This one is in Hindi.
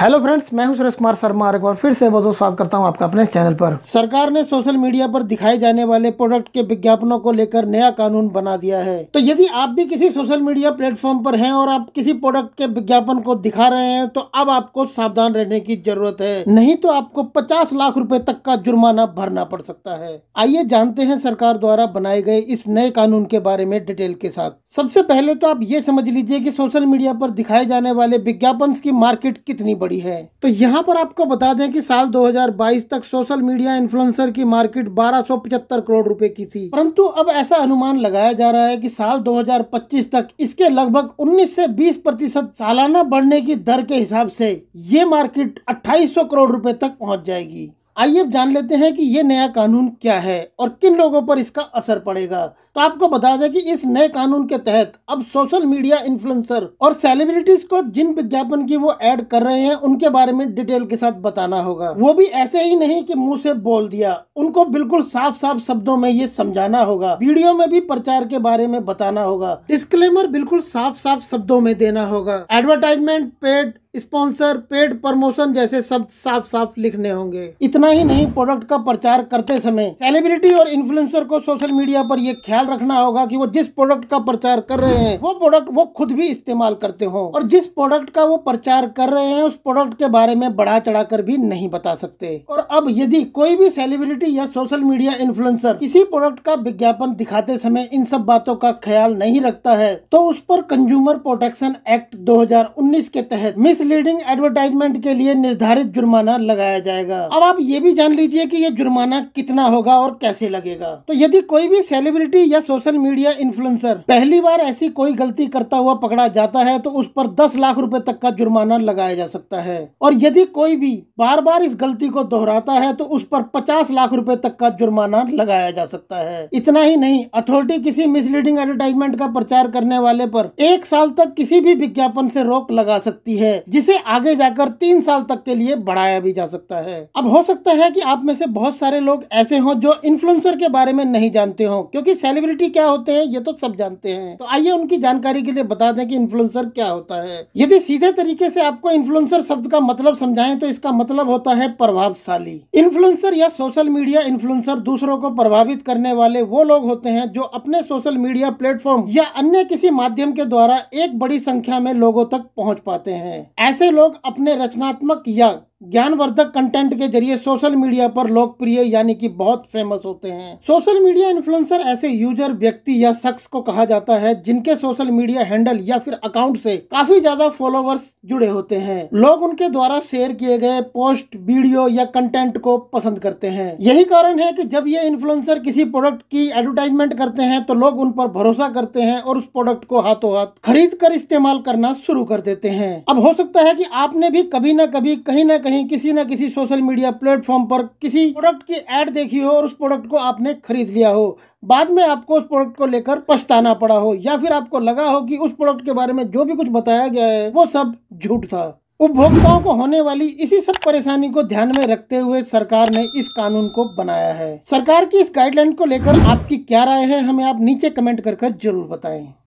हेलो फ्रेंड्स मैं हूं सुरेश कुमार शर्मा और एक बार फिर से बहुत स्वागत करता हूं आपका अपने चैनल पर सरकार ने सोशल मीडिया पर दिखाए जाने वाले प्रोडक्ट के विज्ञापनों को लेकर नया कानून बना दिया है तो यदि आप भी किसी सोशल मीडिया प्लेटफॉर्म पर हैं और आप किसी प्रोडक्ट के विज्ञापन को दिखा रहे हैं तो अब आपको सावधान रहने की जरूरत है नहीं तो आपको पचास लाख रूपए तक का जुर्माना भरना पड़ सकता है आइए जानते हैं सरकार द्वारा बनाए गए इस नए कानून के बारे में डिटेल के साथ सबसे पहले तो आप ये समझ लीजिए की सोशल मीडिया पर दिखाए जाने वाले विज्ञापन की मार्केट कितनी पड़ी है तो यहाँ पर आपको बता दें कि साल 2022 तक सोशल मीडिया इन्फ्लुएंसर की मार्केट 1275 करोड़ रुपए की थी परंतु अब ऐसा अनुमान लगाया जा रहा है कि साल 2025 तक इसके लगभग 19 से 20 प्रतिशत सालाना बढ़ने की दर के हिसाब से ये मार्केट 2800 करोड़ रुपए तक पहुंच जाएगी आइए अब जान लेते हैं कि ये नया कानून क्या है और किन लोगों पर इसका असर पड़ेगा तो आपको बता दें कि इस नए कानून के तहत अब सोशल मीडिया इन्फ्लुएंसर और सेलिब्रिटीज को जिन विज्ञापन की वो ऐड कर रहे हैं उनके बारे में डिटेल के साथ बताना होगा वो भी ऐसे ही नहीं कि मुंह से बोल दिया उनको बिल्कुल साफ साफ शब्दों में ये समझाना होगा वीडियो में भी प्रचार के बारे में बताना होगा डिस्क्लेमर बिल्कुल साफ साफ शब्दों में देना होगा advertisement paid sponsor paid promotion जैसे शब्द साफ साफ लिखने होंगे इतना ही नहीं प्रोडक्ट का प्रचार करते समय सेलिब्रिटी और इन्फ्लुएंसर को सोशल मीडिया पर यह ख्याल रखना होगा कि वो जिस प्रोडक्ट का प्रचार कर रहे हैं वो प्रोडक्ट वो खुद भी इस्तेमाल करते हो और जिस प्रोडक्ट का वो प्रचार कर रहे हैं उस प्रोडक्ट के बारे में बढ़ा चढ़ा कर भी नहीं बता सकते और अब यदि कोई भी सेलिब्रिटी या सोशल मीडिया इन्फ्लुएंसर किसी प्रोडक्ट का विज्ञापन दिखाते समय इन सब बातों का ख्याल नहीं रखता है तो उस पर कंज्यूमर प्रोटेक्शन एक्ट दो के तहत मिस मिसलीडिंग एडवर्टाइजमेंट के लिए निर्धारित जुर्माना लगाया जाएगा अब आप ये भी जान लीजिए कि ये जुर्माना कितना होगा और कैसे लगेगा तो यदि कोई भी सेलिब्रिटी या सोशल मीडिया इन्फ्लुएंसर पहली बार ऐसी कोई गलती करता हुआ पकड़ा जाता है तो उस पर दस लाख रूपए तक का जुर्माना लगाया जा सकता है और यदि कोई भी बार बार इस गलती को दोहराता है तो उस पर पचास लाख रूपए तक का जुर्माना लगाया जा सकता है इतना ही नहीं अथॉरिटी किसी मिसलीडिंग एडवर्टाइजमेंट का प्रचार करने वाले पर एक साल तक किसी भी विज्ञापन से रोक लगा सकती है जिसे आगे जाकर तीन साल तक के लिए बढ़ाया भी जा सकता है अब हो सकता है कि आप में से बहुत सारे लोग ऐसे हों जो इन्फ्लुएंसर के बारे में नहीं जानते हो क्योंकि सेलिब्रिटी क्या होते हैं ये तो सब जानते हैं तो आइए उनकी जानकारी के लिए बता दें कि इन्फ्लुएंसर क्या होता है यदि सीधे तरीके से आपको इन्फ्लुएंसर शब्द का मतलब समझाए तो इसका मतलब होता है प्रभावशाली इन्फ्लुएंसर या सोशल मीडिया इन्फ्लुएंसर दूसरों को प्रभावित करने वाले वो लोग होते हैं जो अपने सोशल मीडिया प्लेटफॉर्म या अन्य किसी माध्यम के द्वारा एक बड़ी संख्या में लोगों तक पहुंच पाते हैं ऐसे लोग अपने रचनात्मक या ज्ञानवर्धक कंटेंट के जरिए सोशल मीडिया पर लोकप्रिय यानी कि बहुत फेमस होते हैं सोशल मीडिया इन्फ्लुएंसर ऐसे यूजर व्यक्ति या शख्स को कहा जाता है जिनके सोशल मीडिया हैंडल या फिर अकाउंट से काफी ज्यादा फॉलोवर्स जुड़े होते हैं लोग उनके द्वारा शेयर किए गए पोस्ट वीडियो या कंटेंट को पसंद करते हैं यही कारण है की जब ये इन्फ्लुएंसर किसी प्रोडक्ट की एडवर्टाइजमेंट करते हैं तो लोग उन पर भरोसा करते हैं और उस प्रोडक्ट को हाथों हाथ खरीद कर इस्तेमाल करना शुरू कर देते हैं अब हो सकता है की आपने भी कभी न कभी कहीं न कहीं कहीं किसी ना किसी सोशल मीडिया प्लेटफॉर्म पर किसी प्रोडक्ट की एड देखी हो और उस प्रोडक्ट को आपने खरीद लिया हो बाद में आपको उस प्रोडक्ट को लेकर पछताना पड़ा हो या फिर आपको लगा हो कि उस प्रोडक्ट के बारे में जो भी कुछ बताया गया है वो सब झूठ था उपभोक्ताओं को होने वाली इसी सब परेशानी को ध्यान में रखते हुए सरकार ने इस कानून को बनाया है सरकार की इस गाइडलाइन को लेकर आपकी क्या राय है हमें आप नीचे कमेंट कर, कर जरूर बताएं